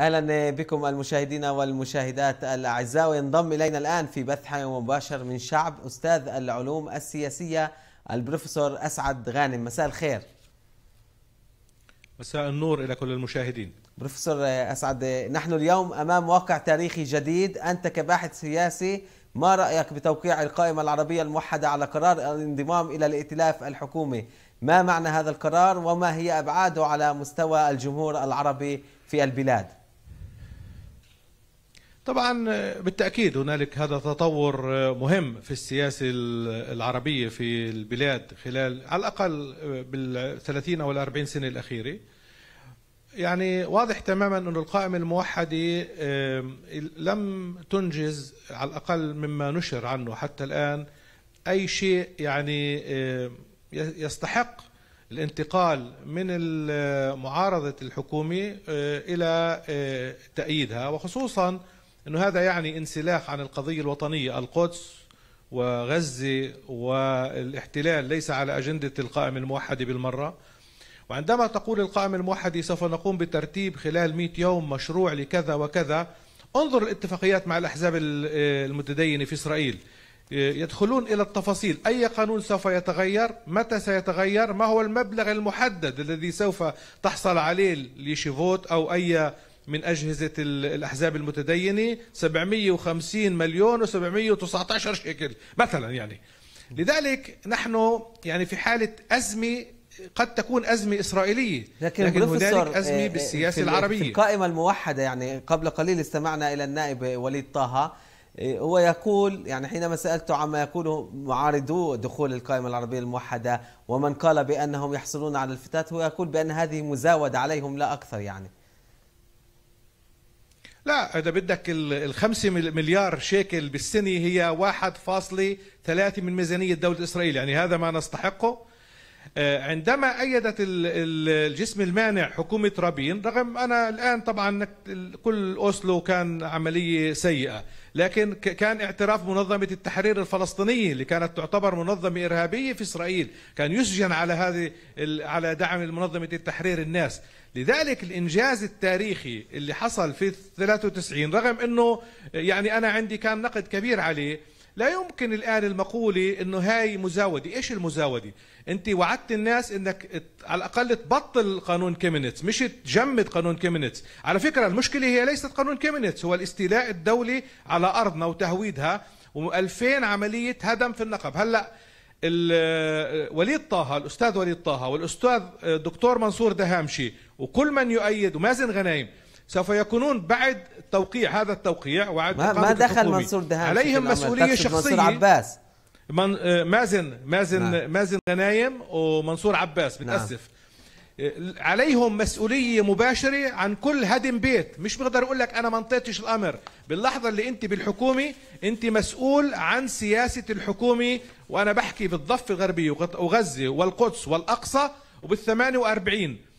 اهلا بكم المشاهدين والمشاهدات الاعزاء وينضم الينا الان في بث حي مباشر من شعب استاذ العلوم السياسيه البروفيسور اسعد غانم مساء الخير. مساء النور الى كل المشاهدين. بروفيسور اسعد نحن اليوم امام واقع تاريخي جديد انت كباحث سياسي ما رايك بتوقيع القائمه العربيه الموحده على قرار الانضمام الى الائتلاف الحكومي؟ ما معنى هذا القرار وما هي ابعاده على مستوى الجمهور العربي في البلاد؟ طبعا بالتأكيد هنالك هذا تطور مهم في السياسة العربية في البلاد خلال على الأقل بال 30 أو 40 سنة الأخيرة يعني واضح تماما أن القائمة الموحدة لم تنجز على الأقل مما نشر عنه حتى الآن أي شيء يعني يستحق الانتقال من معارضة الحكومة آه، إلى آه، تأييدها وخصوصا أنه هذا يعني انسلاخ عن القضية الوطنية القدس وغزة والاحتلال ليس على أجندة القائم الموحد بالمرة وعندما تقول القائم الموحد سوف نقوم بترتيب خلال 100 يوم مشروع لكذا وكذا انظر الاتفاقيات مع الأحزاب المتدينة في إسرائيل يدخلون إلى التفاصيل أي قانون سوف يتغير متى سيتغير ما هو المبلغ المحدد الذي سوف تحصل عليه ليشيفوت أو أي من أجهزة الأحزاب المتدينة 750 مليون و719 شيكل مثلا يعني لذلك نحن يعني في حالة أزمة قد تكون أزمة إسرائيلية لكن, لكن هنالك أزمة إيه، إيه، بالسياسة العربية في القائمة الموحدة يعني قبل قليل استمعنا إلى النائب وليد طه إيه، هو يقول يعني حينما سألته عما يقوله معارضو دخول القائمة العربية الموحدة ومن قال بأنهم يحصلون على الفتات هو يقول بأن هذه مزاودة عليهم لا أكثر يعني لا اذا بدك 5 مليار شيكل بالسنه هي 1.3 من ميزانيه الدوله اسرائيل يعني هذا ما نستحقه آه، عندما ايدت الجسم المانع حكومه رابين رغم انا الان طبعا كل اوسلو كان عمليه سيئه لكن كان اعتراف منظمة التحرير الفلسطينية اللي كانت تعتبر منظمة إرهابية في إسرائيل كان يسجن على هذه على دعم منظمة التحرير الناس لذلك الإنجاز التاريخي اللي حصل في 93 رغم أنه يعني أنا عندي كان نقد كبير عليه لا يمكن الآن المقولة أنه هاي مزاودة إيش المزاودة أنت وعدت الناس أنك على الأقل تبطل قانون كيمينيتس مش تجمد قانون كيمينيتس على فكرة المشكلة هي ليست قانون كيمينيتس هو الاستيلاء الدولي على أرضنا وتهويدها و2000 عملية هدم في النقب هلأ وليد طه الأستاذ وليد طه والأستاذ دكتور منصور دهامشي وكل من يؤيد ومازن غنايم سوف يكونون بعد توقيع هذا التوقيع وعد ما, ما دخل الحكومي. منصور دهان عليهم مسؤوليه شخصيه منصور عباس من آه، مازن مازن نعم. مازن غنايم ومنصور عباس بتاسف نعم. آه، عليهم مسؤوليه مباشره عن كل هدم بيت مش بقدر اقول لك انا ما انطيتش الامر باللحظه اللي انت بالحكومه انت مسؤول عن سياسه الحكومه وانا بحكي بالضفه الغربيه وغزه والقدس والاقصى وبال48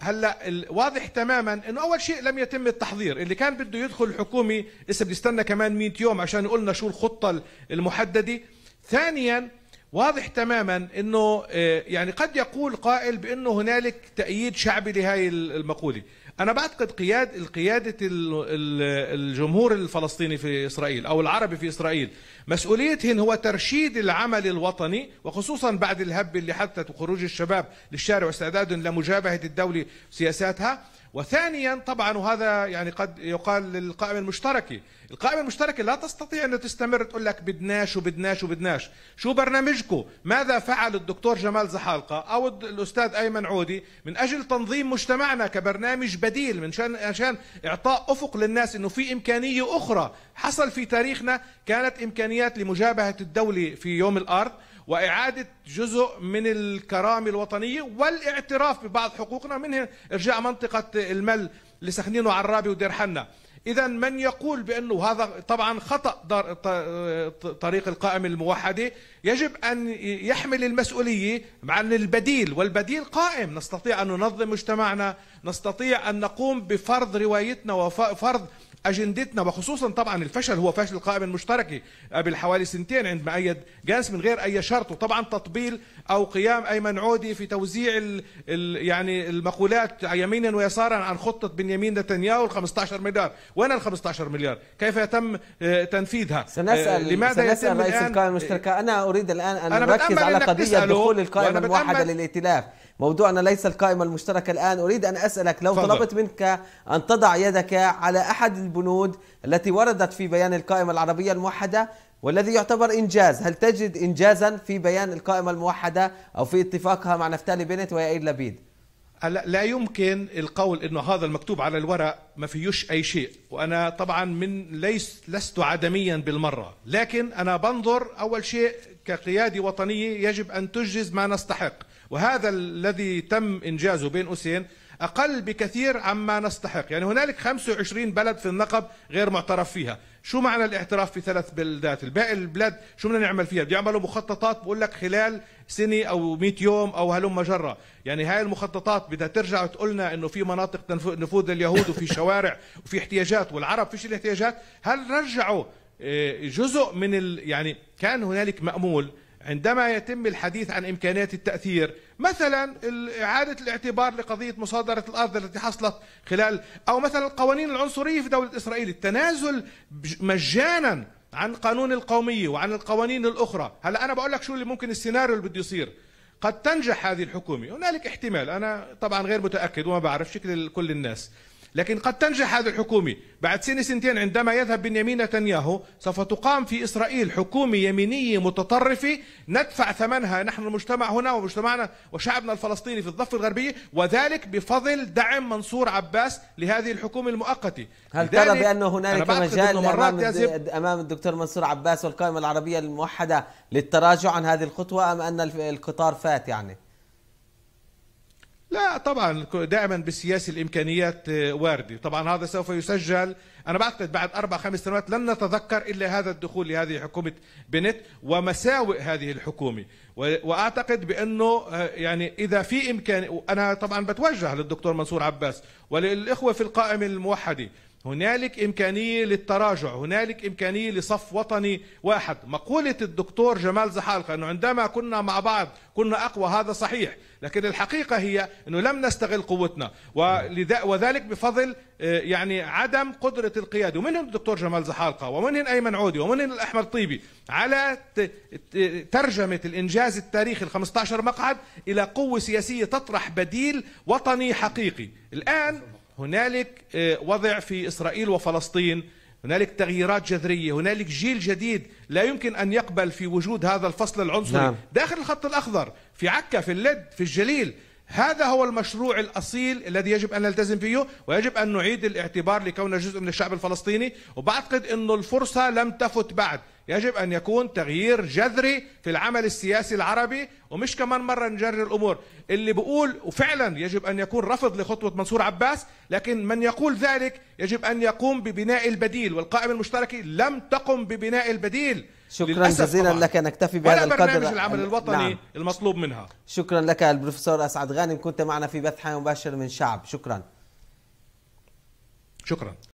هلا واضح تماما انه اول شيء لم يتم التحضير اللي كان بده يدخل الحكومي لسه بيستنى كمان 100 يوم عشان يقولنا شو الخطه المحدده ثانيا واضح تماما انه آه، يعني قد يقول قائل بانه هنالك تأييد شعبي لهذه المقولة انا بعتقد قياد القيادة الجمهور الفلسطيني في اسرائيل او العربي في اسرائيل مسؤوليتهم هو ترشيد العمل الوطني وخصوصا بعد الهب اللي حدثت وخروج الشباب للشارع واستعدادهم لمجابهة الدولة سياساتها وثانيا طبعا وهذا يعني قد يقال للقائمة المشتركة القائمة المشتركة لا تستطيع أن تستمر تقول لك بدناش وبدناش وبدناش شو برنامجكم ماذا فعل الدكتور جمال زحالقة أو الأستاذ أيمن عودي من أجل تنظيم مجتمعنا كبرنامج بديل من شان عشان إعطاء أفق للناس أنه في إمكانية أخرى حصل في تاريخنا كانت إمكانيات لمجابهة الدولة في يوم الأرض وإعادة جزء من الكرامة الوطنية والاعتراف ببعض حقوقنا منها إرجاع منطقة المل لسخنين وعرابي ودير حنا إذا من يقول بأنه هذا طبعا خطأ طريق القائمة الموحدة يجب أن يحمل المسؤولية عن البديل والبديل قائم نستطيع أن ننظم مجتمعنا نستطيع أن نقوم بفرض روايتنا وفرض اجندتنا وخصوصا طبعا الفشل هو فشل القائمه المشتركه آه، قبل حوالي سنتين عندما ايد جالس من غير اي شرط وطبعا تطبيل او قيام ايمن عودي في توزيع الـ الـ يعني المقولات يمينا ويسارا عن خطه بنيامين نتنياهو ال 15 مليار وين ال 15 مليار كيف يتم آه، تنفيذها آه، سنسال لماذا سنسأل رئيس القائمه المشتركه انا اريد الان ان اركز على قضيه دخول القائمه الموحده للائتلاف موضوعنا ليس القائمه المشتركه الان اريد ان اسالك لو فضل. طلبت منك ان تضع يدك على احد البنود التي وردت في بيان القائمة العربية الموحدة والذي يعتبر إنجاز هل تجد إنجازا في بيان القائمة الموحدة أو في اتفاقها مع نفتالي بنت ويائير لبيد لا يمكن القول انه هذا المكتوب على الورق ما فيهش اي شيء وانا طبعا من ليس لست عدميا بالمره لكن انا بنظر اول شيء كقياده وطنيه يجب ان تنجز ما نستحق وهذا الذي تم انجازه بين قوسين أقل بكثير عما نستحق يعني هنالك 25 بلد في النقب غير معترف فيها شو معنى الاعتراف في ثلاث بلدات الباقي البلاد شو بدنا نعمل فيها بدي يعملوا مخططات بقول لك خلال سنة أو 100 يوم أو هلم جرة يعني هاي المخططات بدها ترجع وتقول لنا أنه في مناطق نفوذ اليهود وفي شوارع وفي احتياجات والعرب فيش الاحتياجات هل رجعوا آه، جزء من ال... يعني كان هنالك مأمول عندما يتم الحديث عن إمكانيات التأثير مثلا إعادة الاعتبار لقضية مصادرة الأرض التي حصلت خلال أو مثلا القوانين العنصرية في دولة إسرائيل التنازل مجانا عن قانون القومية وعن القوانين الأخرى هلا أنا بقول لك شو اللي ممكن السيناريو اللي بده يصير قد تنجح هذه الحكومة هنالك احتمال أنا طبعا غير متأكد وما بعرف شكل كل الناس لكن قد تنجح هذه الحكومة بعد سنة سنتين عندما يذهب بنيامين نتنياهو سوف تقام في إسرائيل حكومة يمينية متطرفة ندفع ثمنها نحن المجتمع هنا ومجتمعنا وشعبنا الفلسطيني في الضفة الغربية وذلك بفضل دعم منصور عباس لهذه الحكومة المؤقتة هل ترى بأن هنالك مجال أمام, أمام الدكتور منصور عباس والقائمة العربية الموحدة للتراجع عن هذه الخطوة أم أن القطار فات يعني؟ لا طبعا دائما بسياسة الإمكانيات آه، واردة طبعا هذا سوف يسجل أنا بعتقد بعد أربع خمس سنوات لن نتذكر إلا هذا الدخول لهذه حكومة بنت ومساوئ هذه الحكومة وأعتقد بأنه آه، يعني إذا في إمكان أنا طبعا بتوجه للدكتور منصور عباس وللإخوة في القائمة الموحدة هنالك إمكانية للتراجع هنالك إمكانية لصف وطني واحد مقولة الدكتور جمال زحالقة أنه عندما كنا مع بعض كنا أقوى هذا صحيح لكن الحقيقة هي أنه لم نستغل قوتنا وذلك بفضل آه، يعني عدم قدرة القيادة ومنهم الدكتور جمال زحالقة ومنهم أيمن عودي ومنهم الأحمد طيبي على ترجمة الإنجاز التاريخي ال 15 مقعد إلى قوة سياسية تطرح بديل وطني حقيقي الآن هنالك آه، وضع في إسرائيل وفلسطين هنالك تغييرات جذرية هنالك جيل جديد لا يمكن أن يقبل في وجود هذا الفصل العنصري نعم. داخل الخط الأخضر في عكا في اللد في الجليل هذا هو المشروع الأصيل الذي يجب أن نلتزم فيه ويجب أن نعيد الاعتبار لكونه جزء من الشعب الفلسطيني وبعتقد انه الفرصة لم تفت بعد يجب أن يكون تغيير جذري في العمل السياسي العربي ومش كمان مرة نجري الأمور اللي بقول وفعلا يجب أن يكون رفض لخطوة منصور عباس لكن من يقول ذلك يجب أن يقوم ببناء البديل والقائمة المشتركة لم تقم ببناء البديل شكرا جزيلا طبعا. لك نكتفي بهذا القدر برنامج العمل الوطني نعم. المطلوب منها شكرا لك البروفيسور أسعد غانم كنت معنا في بث حي مباشر من شعب شكرا شكرا